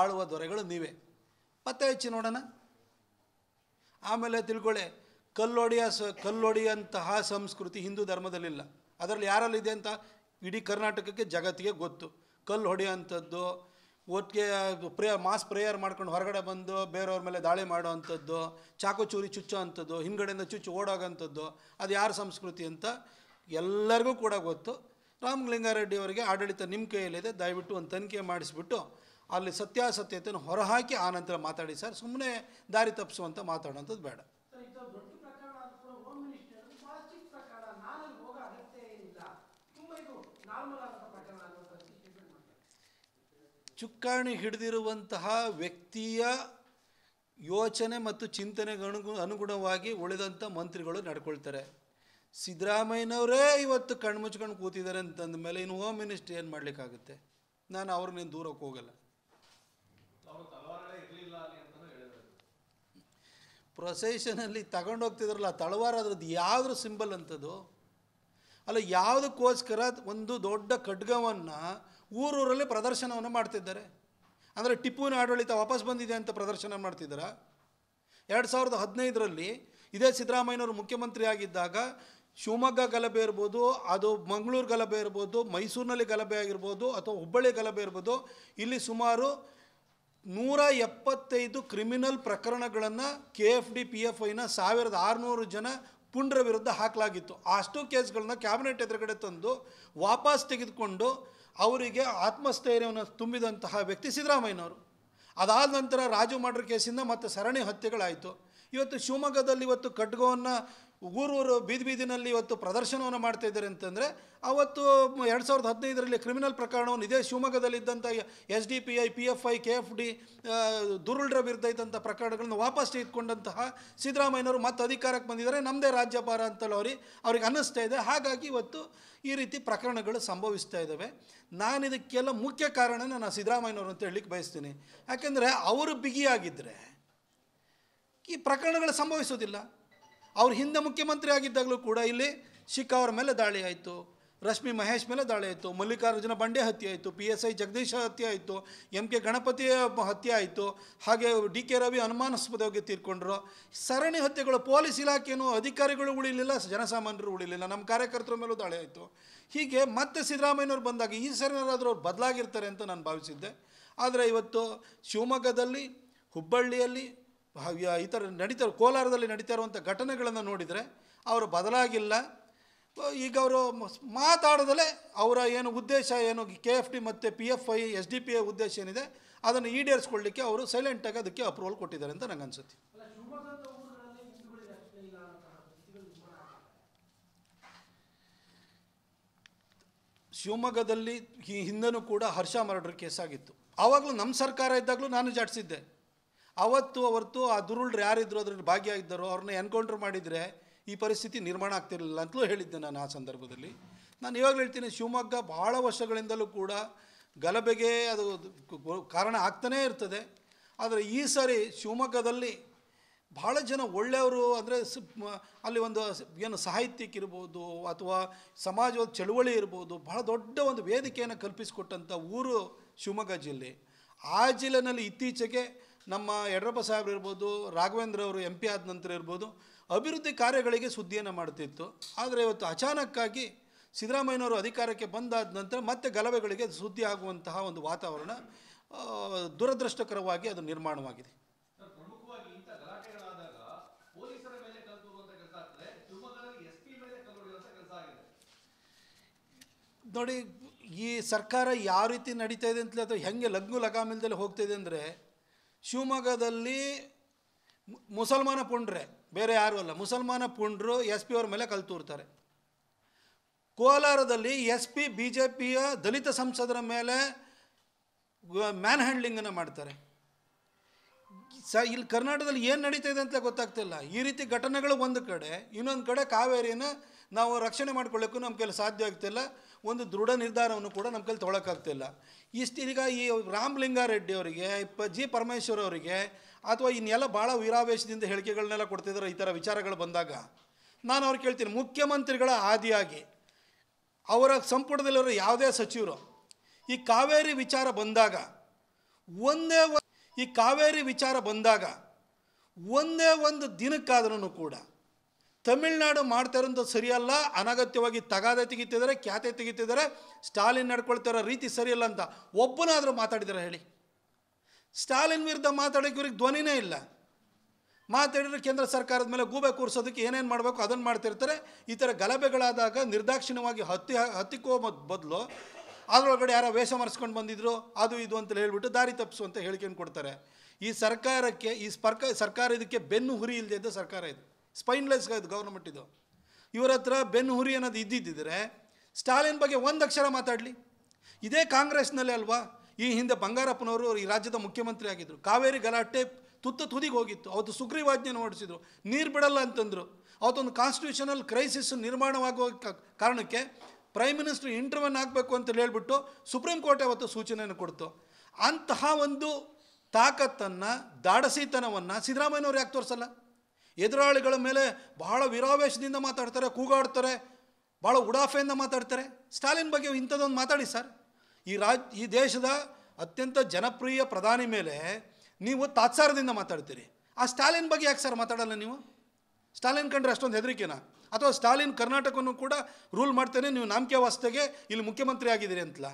ಆಳುವ ದೊರೆಗಳು ನೀವೇ ಮತ್ತೆ ಹೆಚ್ಚಿ ನೋಡೋಣ ಆಮೇಲೆ ತಿಳ್ಕೊಳ್ಳಿ ಕಲ್ಲೊಡೆಯ ಸ ಕಲ್ಲೊಡೆಯಂತಹ ಸಂಸ್ಕೃತಿ ಹಿಂದೂ ಧರ್ಮದಲ್ಲಿಲ್ಲ ಅದರಲ್ಲಿ ಯಾರಲ್ಲಿದೆ ಅಂತ ಇಡೀ ಕರ್ನಾಟಕಕ್ಕೆ ಜಗತ್ತಿಗೆ ಗೊತ್ತು ಕಲ್ಲು ಹೊಡೆಯೋಂಥದ್ದು ಒಟ್ಟಿಗೆ ಪ್ರೇ ಮಾಸ್ ಪ್ರೇಯರ್ ಮಾಡ್ಕೊಂಡು ಹೊರಗಡೆ ಬಂದು ಬೇರೆಯವ್ರ ಮೇಲೆ ದಾಳಿ ಮಾಡೋ ಅಂಥದ್ದು ಚಾಕು ಚೂರಿ ಚುಚ್ಚೋ ಅಂಥದ್ದು ಹಿಂದುಗಡೆಯಿಂದ ಚುಚ್ಚು ಓಡೋಗಂಥದ್ದು ಅದು ಯಾರ ಸಂಸ್ಕೃತಿ ಅಂತ ಎಲ್ಲರಿಗೂ ಕೂಡ ಗೊತ್ತು ರಾಮಲಿಂಗಾರೆಡ್ಡಿಯವರಿಗೆ ಅವರಿಗೆ ಆಡಳಿತ ನಿಮ್ಮ ಕೈಯಲ್ಲಿದೆ ದಯವಿಟ್ಟು ಒಂದು ತನಿಖೆ ಮಾಡಿಸಿಬಿಟ್ಟು ಅಲ್ಲಿ ಸತ್ಯಾಸತ್ಯತೆಯನ್ನು ಹೊರಹಾಕಿ ಆನಂತರ ಮಾತಾಡಿ ಸರ್ ಸುಮ್ಮನೆ ದಾರಿ ತಪ್ಪಿಸುವಂಥ ಮಾತಾಡೋಂಥದ್ದು ಬೇಡ ಚುಕ್ಕಾಣಿ ಹಿಡಿದಿರುವಂತಹ ವ್ಯಕ್ತಿಯ ಯೋಚನೆ ಮತ್ತು ಚಿಂತನೆಗನುಗು ಅನುಗುಣವಾಗಿ ಉಳಿದಂಥ ಮಂತ್ರಿಗಳು ನಡ್ಕೊಳ್ತಾರೆ ಸಿದ್ದರಾಮಯ್ಯನವರೇ ಇವತ್ತು ಕಣ್ಮುಚ್ಕೊಂಡು ಕೂತಿದ್ದಾರೆ ಅಂತಂದ ಮೇಲೆ ಇನ್ನು ಹೋಮ್ ಮಿನಿಸ್ಟ್ರಿ ಏನು ಮಾಡಲಿಕ್ಕಾಗುತ್ತೆ ನಾನು ಅವ್ರನ್ನೇನು ದೂರಕ್ಕೆ ಹೋಗಲ್ಲ ಪ್ರೊಸೆಷನಲ್ಲಿ ತಗೊಂಡೋಗ್ತಿದ್ರಲ್ಲ ತಳವಾರ ಅದ್ರದ್ದು ಯಾವ್ದು ಸಿಂಬಲ್ ಅಂಥದ್ದು ಅಲ್ಲ ಯಾವುದಕ್ಕೋಸ್ಕರ ಒಂದು ದೊಡ್ಡ ಖಡ್ಗವನ್ನು ಊರೂರಲ್ಲಿ ಪ್ರದರ್ಶನವನ್ನು ಮಾಡ್ತಿದ್ದಾರೆ ಅಂದರೆ ಟಿಪ್ಪುವಿನ ಆಡಳಿತ ವಾಪಸ್ ಬಂದಿದೆ ಅಂತ ಪ್ರದರ್ಶನ ಮಾಡ್ತಿದ್ದಾರೆ ಎರಡು ಸಾವಿರದ ಹದಿನೈದರಲ್ಲಿ ಇದೇ ಸಿದ್ದರಾಮಯ್ಯನವರು ಮುಖ್ಯಮಂತ್ರಿ ಆಗಿದ್ದಾಗ ಶಿವಮೊಗ್ಗ ಗಲಭೆ ಇರ್ಬೋದು ಅದು ಮಂಗಳೂರು ಗಲಭೆ ಇರ್ಬೋದು ಮೈಸೂರಿನಲ್ಲಿ ಗಲಭೆ ಆಗಿರ್ಬೋದು ಅಥವಾ ಹುಬ್ಬಳ್ಳಿ ಗಲಭೆ ಇರ್ಬೋದು ಇಲ್ಲಿ ಸುಮಾರು ನೂರ ಎಪ್ಪತ್ತೈದು ಕ್ರಿಮಿನಲ್ ಪ್ರಕರಣಗಳನ್ನು K F D P F ಐನ ಸಾವಿರದ ಆರುನೂರು ಜನ ಪುಂಡ್ರ ವಿರುದ್ಧ ಹಾಕಲಾಗಿತ್ತು ಅಷ್ಟು ಕೇಸ್ಗಳನ್ನ ಕ್ಯಾಬಿನೆಟ್ ಎದುರುಗಡೆ ತಂದು ವಾಪಸ್ ತೆಗೆದುಕೊಂಡು ಅವರಿಗೆ ಆತ್ಮಸ್ಥೈರ್ಯವನ್ನು ತುಂಬಿದಂತಹ ವ್ಯಕ್ತಿ ಸಿದ್ದರಾಮಯ್ಯನವರು ಅದಾದ ನಂತರ ರಾಜು ಮಾಡ್ರ ಕೇಸಿಂದ ಮತ್ತೆ ಸರಣಿ ಹತ್ಯೆಗಳಾಯಿತು ಇವತ್ತು ಶಿವಮೊಗ್ಗದಲ್ಲಿ ಇವತ್ತು ಖಡ್ಗವನ್ನು ಊರೂರು ಬೀದಿ ಬೀದಿನಲ್ಲಿ ಇವತ್ತು ಪ್ರದರ್ಶನವನ್ನು ಮಾಡ್ತಾ ಇದ್ದಾರೆ ಅಂತಂದರೆ ಅವತ್ತು ಎರಡು ಸಾವಿರದ ಹದಿನೈದರಲ್ಲಿ ಕ್ರಿಮಿನಲ್ ಪ್ರಕರಣವನ್ನು ಇದೇ ಶಿವಮೊಗ್ಗದಲ್ಲಿದ್ದಂಥ S D P I P F I K F D ದುರುಳ್ರ ವಿರುದ್ಧ ಇದ್ದಂಥ ಪ್ರಕರಣಗಳನ್ನು ವಾಪಸ್ ತೆಗೆದುಕೊಂಡಂತಹ ಸಿದ್ದರಾಮಯ್ಯನವರು ಮತ್ತೆ ಅಧಿಕಾರಕ್ಕೆ ಬಂದಿದ್ದಾರೆ ನಮ್ಮದೇ ರಾಜ್ಯಭಾರ ಅಂತಲೂ ಅವ್ರಿಗೆ ಅವ್ರಿಗೆ ಅನ್ನಿಸ್ತಾ ಇದೆ ಹಾಗಾಗಿ ಇವತ್ತು ಈ ರೀತಿ ಪ್ರಕರಣಗಳು ಸಂಭವಿಸ್ತಾ ಇದ್ದಾವೆ ನಾನು ಇದಕ್ಕೆಲ್ಲ ಮುಖ್ಯ ಕಾರಣನ ನಾನು ಸಿದ್ದರಾಮಯ್ಯನವರು ಅಂತ ಹೇಳಲಿಕ್ಕೆ ಬಯಸ್ತೀನಿ ಯಾಕೆಂದರೆ ಅವರು ಬಿಗಿಯಾಗಿದ್ದರೆ ಈ ಪ್ರಕರಣಗಳು ಸಂಭವಿಸೋದಿಲ್ಲ ಅವ್ರ ಹಿಂದೆ ಮುಖ್ಯಮಂತ್ರಿ ಆಗಿದ್ದಾಗಲೂ ಕೂಡ ಇಲ್ಲಿ ಶಿಖಾ ಅವರ ಮೇಲೆ ದಾಳಿ ಆಯಿತು ರಶ್ಮಿ ಮಹೇಶ್ ಮೇಲೆ ದಾಳಿ ಆಯಿತು ಮಲ್ಲಿಕಾರ್ಜುನ ಬಂಡೆ ಹತ್ಯೆ ಆಯಿತು ಪಿ ಎಸ್ ಐ ಜಗದೀಶ್ ಹತ್ಯೆ ಆಯಿತು ಎಂ ಕೆ ಗಣಪತಿ ಹತ್ಯೆ ಆಯಿತು ಹಾಗೆ ಡಿ ಕೆ ರವಿ ಅನುಮಾನಾಸ್ಪದವಾಗಿ ತೀರ್ಕೊಂಡ್ರು ಸರಣಿ ಹತ್ಯೆಗಳು ಪೊಲೀಸ್ ಇಲಾಖೆಯೂ ಅಧಿಕಾರಿಗಳು ಉಳಿಲಿಲ್ಲ ಜನಸಾಮಾನ್ಯರು ಉಳಿಲಿಲ್ಲ ನಮ್ಮ ಕಾರ್ಯಕರ್ತರ ಮೇಲೂ ದಾಳಿ ಆಯಿತು ಹೀಗೆ ಮತ್ತೆ ಸಿದ್ದರಾಮಯ್ಯನವ್ರು ಬಂದಾಗ ಈ ಸರಿನಾದ್ರೂ ಅವ್ರು ಬದಲಾಗಿರ್ತಾರೆ ಅಂತ ನಾನು ಭಾವಿಸಿದ್ದೆ ಆದರೆ ಇವತ್ತು ಶಿವಮೊಗ್ಗದಲ್ಲಿ ಹುಬ್ಬಳ್ಳಿಯಲ್ಲಿ ಈ ಥರ ನಡೀತಾ ಕೋಲಾರದಲ್ಲಿ ನಡೀತಾ ಇರುವಂಥ ಘಟನೆಗಳನ್ನು ನೋಡಿದರೆ ಅವರು ಬದಲಾಗಿಲ್ಲ ಈಗ ಅವರು ಮಾತಾಡದಲ್ಲೇ ಅವರ ಏನು ಉದ್ದೇಶ ಏನು ಕೆ ಎಫ್ ಡಿ ಮತ್ತು P F I S D P I ಉದ್ದೇಶ ಏನಿದೆ ಅದನ್ನು ಈಡೇರಿಸ್ಕೊಳ್ಳಿಕ್ಕೆ ಅವರು ಸೈಲೆಂಟಾಗಿ ಅದಕ್ಕೆ ಅಪ್ರೂವಲ್ ಕೊಟ್ಟಿದ್ದಾರೆ ಅಂತ ನಂಗೆ ಅನಿಸುತ್ತೆ ಶಿವಮೊಗ್ಗದಲ್ಲಿ ಹಿಂದೆನೂ ಕೂಡ ಹರ್ಷ ಮರ್ಡರ್ ಕೇಸಾಗಿತ್ತು ಆವಾಗಲೂ ನಮ್ಮ ಸರ್ಕಾರ ಇದ್ದಾಗಲೂ ನಾನು ಜಾಡಿಸಿದ್ದೆ ಅವತ್ತು ಅವತ್ತು ಆ ದುರುಳ್ರು ಯಾರಿದ್ರು ಅದರಲ್ಲಿ ಭಾಗಿಯಾಗಿದ್ದಾರೋ ಅವ್ರನ್ನ ಎನ್ಕೌಂಟ್ರ್ ಮಾಡಿದರೆ ಈ ಪರಿಸ್ಥಿತಿ ನಿರ್ಮಾಣ ಆಗ್ತಿರಲಿಲ್ಲ ಅಂತಲೂ ಹೇಳಿದ್ದೆ ನಾನು ಆ ಸಂದರ್ಭದಲ್ಲಿ ನಾನು ಇವಾಗ ಹೇಳ್ತೀನಿ ಶಿವಮೊಗ್ಗ ಭಾಳ ವರ್ಷಗಳಿಂದಲೂ ಕೂಡ ಗಲಭೆಗೆ ಅದು ಕಾರಣ ಆಗ್ತಾನೇ ಇರ್ತದೆ ಆದರೆ ಈ ಸಾರಿ ಶಿವಮೊಗ್ಗದಲ್ಲಿ ಭಾಳ ಜನ ಒಳ್ಳೆಯವರು ಅಂದರೆ ಅಲ್ಲಿ ಒಂದು ಏನು ಸಾಹಿತ್ಯಕ್ಕಿರ್ಬೋದು ಅಥವಾ ಸಮಾಜದ ಚಳುವಳಿ ಇರ್ಬೋದು ಬಹಳ ದೊಡ್ಡ ಒಂದು ವೇದಿಕೆಯನ್ನು ಕಲ್ಪಿಸಿಕೊಟ್ಟಂಥ ಊರು ಶಿವಮೊಗ್ಗ ಜಿಲ್ಲೆ ಆ ಜಿಲ್ಲೆನಲ್ಲಿ ಇತ್ತೀಚೆಗೆ ನಮ್ಮ ಯಡಿಯೂರಪ್ಪ ಸಾಹೇಬ್ರು ಇರ್ಬೋದು ರಾಘವೇಂದ್ರ ಅವರು ಎಂ ಪಿ ಆದ ನಂತರ ಇರ್ಬೋದು ಅಭಿವೃದ್ಧಿ ಕಾರ್ಯಗಳಿಗೆ ಸುದ್ದಿಯನ್ನು ಮಾಡ್ತಿತ್ತು ಆದರೆ ಇವತ್ತು ಅಚಾನಕ್ಕಾಗಿ ಸಿದ್ದರಾಮಯ್ಯನವರು ಅಧಿಕಾರಕ್ಕೆ ಬಂದಾದ ನಂತರ ಮತ್ತೆ ಗಲಭೆಗಳಿಗೆ ಸುದ್ದಿ ಆಗುವಂತಹ ಒಂದು ವಾತಾವರಣ ದುರದೃಷ್ಟಕರವಾಗಿ ಅದು ನಿರ್ಮಾಣವಾಗಿದೆ ನೋಡಿ ಈ ಸರ್ಕಾರ ಯಾವ ರೀತಿ ನಡೀತಾ ಇದೆ ಅಂತಲೇ ಅಥವಾ ಹೆಂಗೆ ಲಗ್ನು ಲಗಾಮಿಲ್ದಲ್ಲಿ ಹೋಗ್ತಾ ಇದೆ ಅಂದರೆ ಶಿವಮೊಗ್ಗದಲ್ಲಿ ಮುಸಲ್ಮಾನ ಪುಂಡ್ರೆ ಬೇರೆ ಯಾರೂ ಅಲ್ಲ ಮುಸಲ್ಮಾನ ಪುಂಡ್ರು ಎಸ್ ಪಿ ಅವ್ರ ಮೇಲೆ ಕಲ್ತೂರ್ತಾರೆ ಕೋಲಾರದಲ್ಲಿ ಎಸ್ ಪಿ ಬಿ ಜೆ ಪಿಯ ದಲಿತ ಸಂಸದರ ಮೇಲೆ ಮ್ಯಾನ್ ಹ್ಯಾಂಡ್ಲಿಂಗನ್ನು ಮಾಡ್ತಾರೆ ಸ ಇಲ್ಲಿ ಕರ್ನಾಟಕದಲ್ಲಿ ಏನು ನಡೀತಾ ಇದೆ ಅಂತ ಗೊತ್ತಾಗ್ತಿಲ್ಲ ಈ ರೀತಿ ಘಟನೆಗಳು ಒಂದು ಕಡೆ ಇನ್ನೊಂದು ಕಡೆ ಕಾವೇರಿನ ನಾವು ರಕ್ಷಣೆ ಮಾಡ್ಕೊಳ್ಳೋಕ್ಕೂ ನಮ್ಮ ಕೈಲಿ ಸಾಧ್ಯ ಆಗ್ತಿಲ್ಲ ಒಂದು ದೃಢ ನಿರ್ಧಾರವನ್ನು ಕೂಡ ನಮ್ಮ ಕೈಲಿ ತೊಗೊಳಕ್ಕಾಗ್ತಿಲ್ಲ ಇಷ್ಟು ಈಗ ಈ ರಾಮಲಿಂಗಾರೆಡ್ಡಿ ಅವರಿಗೆ ಪ ಜಿ ಪರಮೇಶ್ವರ್ ಅವರಿಗೆ ಅಥವಾ ಇನ್ನೆಲ್ಲ ಭಾಳ ವೀರಾವೇಶದಿಂದ ಹೇಳಿಕೆಗಳನ್ನೆಲ್ಲ ಕೊಡ್ತಿದ್ದಾರೆ ಈ ಥರ ವಿಚಾರಗಳು ಬಂದಾಗ ನಾನು ಅವ್ರು ಕೇಳ್ತೀನಿ ಮುಖ್ಯಮಂತ್ರಿಗಳ ಆದಿಯಾಗಿ ಅವರ ಸಂಪುಟದಲ್ಲಿರೋ ಯಾವುದೇ ಸಚಿವರು ಈ ಕಾವೇರಿ ವಿಚಾರ ಬಂದಾಗ ಒಂದೇ ಈ ಕಾವೇರಿ ವಿಚಾರ ಬಂದಾಗ ಒಂದೇ ಒಂದು ದಿನಕ್ಕಾದ್ರೂ ಕೂಡ ತಮಿಳ್ನಾಡು ಮಾಡ್ತಾ ಇರೋದು ಸರಿಯಲ್ಲ ಅನಗತ್ಯವಾಗಿ ತಗಾದೆ ತೆಗಿತಿದ್ದಾರೆ ಖ್ಯಾತೆ ತೆಗಿತಿದ್ದಾರೆ ಸ್ಟಾಲಿನ್ ನಡ್ಕೊಳ್ತಿರೋ ರೀತಿ ಸರಿಯಲ್ಲ ಅಂತ ಒಬ್ಬನಾದರೂ ಮಾತಾಡಿದಾರೆ ಹೇಳಿ ಸ್ಟಾಲಿನ್ ವಿರುದ್ಧ ಮಾತಾಡೋಕೆ ಇವ್ರಿಗೆ ಧ್ವನಿನೇ ಇಲ್ಲ ಮಾತಾಡಿದರೆ ಕೇಂದ್ರ ಸರ್ಕಾರದ ಮೇಲೆ ಗೂಬೆ ಕೂರಿಸೋದಕ್ಕೆ ಏನೇನು ಮಾಡಬೇಕು ಅದನ್ನು ಮಾಡ್ತಿರ್ತಾರೆ ಈ ಥರ ಗಲಭೆಗಳಾದಾಗ ನಿರ್ದಾಕ್ಷಿಣ್ಯವಾಗಿ ಹತ್ತಿ ಹತ್ತಿಕ್ಕೋ ಬದಲು ಅದರೊಳಗಡೆ ಯಾರೋ ವೇಷ ಮರೆಸ್ಕೊಂಡು ಬಂದಿದ್ರು ಅದು ಇದು ಅಂತ ಹೇಳಿಬಿಟ್ಟು ದಾರಿ ತಪ್ಪಿಸುವಂತ ಹೇಳಿಕೆಯನ್ನು ಕೊಡ್ತಾರೆ ಈ ಸರ್ಕಾರಕ್ಕೆ ಈ ಸ್ಪರ್ಕ ಸರ್ಕಾರ ಇದಕ್ಕೆ ಬೆನ್ನು ಹುರಿ ಇಲ್ಲದೆ ಇದ್ದ ಸರ್ಕಾರ ಇದು ಸ್ಪೈನ್ಲೆಸ್ ಆಯ್ತು ಗೌರ್ಮೆಂಟ್ ಇದು ಇವರ ಹತ್ರ ಬೆನ್ ಹುರಿ ಅನ್ನೋದು ಇದ್ದಿದ್ದರೆ ಸ್ಟಾಲಿನ್ ಬಗ್ಗೆ ಒಂದು ಅಕ್ಷರ ಮಾತಾಡಲಿ ಇದೇ ಕಾಂಗ್ರೆಸ್ನಲ್ಲೇ ಅಲ್ವಾ ಈ ಹಿಂದೆ ಬಂಗಾರಪ್ಪನವರು ಈ ರಾಜ್ಯದ ಮುಖ್ಯಮಂತ್ರಿ ಆಗಿದ್ದರು ಕಾವೇರಿ ಗಲಾಟೆ ತುತ್ತ ತುದಿಗೆ ಹೋಗಿತ್ತು ಅವತ್ತು ಸುಗ್ರೀವಾಜ್ಞೆಯನ್ನು ಹೊಡಿಸಿದ್ರು ನೀರು ಬಿಡಲ್ಲ ಅಂತಂದರು ಅವತ್ತೊಂದು ಕಾನ್ಸ್ಟಿಟ್ಯೂಷನಲ್ ಕ್ರೈಸಿಸ್ ನಿರ್ಮಾಣವಾಗುವ ಕಾರಣಕ್ಕೆ ಪ್ರೈಮ್ ಮಿನಿಸ್ಟರ್ ಇಂಟ್ರವನ್ ಆಗಬೇಕು ಅಂತ ಹೇಳಿಬಿಟ್ಟು ಸುಪ್ರೀಂ ಕೋರ್ಟ್ ಅವತ್ತು ಸೂಚನೆಯನ್ನು ಕೊಡ್ತು ಅಂತಹ ಒಂದು ತಾಕತ್ತನ್ನು ದಾಡಸಿತನವನ್ನು ಸಿದ್ದರಾಮಯ್ಯನವ್ರು ಯಾಕೆ ತೋರಿಸಲ್ಲ ಎದುರಾಳಿಗಳ ಮೇಲೆ ಬಹಳ ವಿರಾವೇಶದಿಂದ ಮಾತಾಡ್ತಾರೆ ಕೂಗಾಡ್ತಾರೆ ಭಾಳ ಉಡಾಫೆಯಿಂದ ಮಾತಾಡ್ತಾರೆ ಸ್ಟಾಲಿನ್ ಬಗ್ಗೆ ಇಂಥದ್ದೊಂದು ಮಾತಾಡಿ ಸರ್ ಈ ರಾಜ್ ಈ ದೇಶದ ಅತ್ಯಂತ ಜನಪ್ರಿಯ ಪ್ರಧಾನಿ ಮೇಲೆ ನೀವು ತಾತ್ಸಾರದಿಂದ ಮಾತಾಡ್ತೀರಿ ಆ ಸ್ಟಾಲಿನ್ ಬಗ್ಗೆ ಯಾಕೆ ಸರ್ ಮಾತಾಡಲ್ಲ ನೀವು ಸ್ಟಾಲಿನ್ ಕಂಡ್ರೆ ಅಷ್ಟೊಂದು ಹೆದರಿಕೆನ ಅಥವಾ ಸ್ಟಾಲಿನ್ ಕರ್ನಾಟಕವನ್ನು ಕೂಡ ರೂಲ್ ಮಾಡ್ತೇನೆ ನೀವು ನಾಮಕೆ ವಾಸ್ತೆಗೆ ಇಲ್ಲಿ ಮುಖ್ಯಮಂತ್ರಿ ಆಗಿದ್ದೀರಿ ಅಂತಲ್ಲ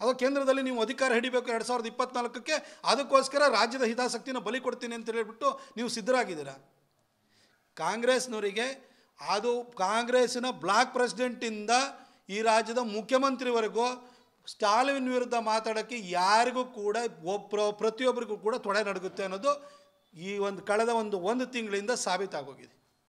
ಅಥವಾ ಕೇಂದ್ರದಲ್ಲಿ ನೀವು ಅಧಿಕಾರ ಹಿಡಿಬೇಕು ಎರಡು ಸಾವಿರದ ಇಪ್ಪತ್ನಾಲ್ಕಕ್ಕೆ ಅದಕ್ಕೋಸ್ಕರ ರಾಜ್ಯದ ಹಿತಾಸಕ್ತಿನ ಬಲಿ ಕೊಡ್ತೀನಿ ಅಂತ ಹೇಳಿಬಿಟ್ಟು ನೀವು ಸಿದ್ಧರಾಗಿದ್ದೀರಾ ಕಾಂಗ್ರೆಸ್ನವರಿಗೆ ಅದು ಕಾಂಗ್ರೆಸ್ಸಿನ ಬ್ಲಾಕ್ ಪ್ರೆಸಿಡೆಂಟಿಂದ ಈ ರಾಜ್ಯದ ಮುಖ್ಯಮಂತ್ರಿವರೆಗೂ ಸ್ಟಾಲಿನ್ ವಿರುದ್ಧ ಮಾತಾಡೋಕ್ಕೆ ಯಾರಿಗೂ ಕೂಡ ಒಬ್ಬರು ಪ್ರತಿಯೊಬ್ಬರಿಗೂ ಕೂಡ ತೊಡೆ ನಡಗುತ್ತೆ ಅನ್ನೋದು ಈ ಒಂದು ಕಳೆದ ಒಂದು ಒಂದು ತಿಂಗಳಿಂದ ಸಾಬೀತಾಗೋಗಿದೆ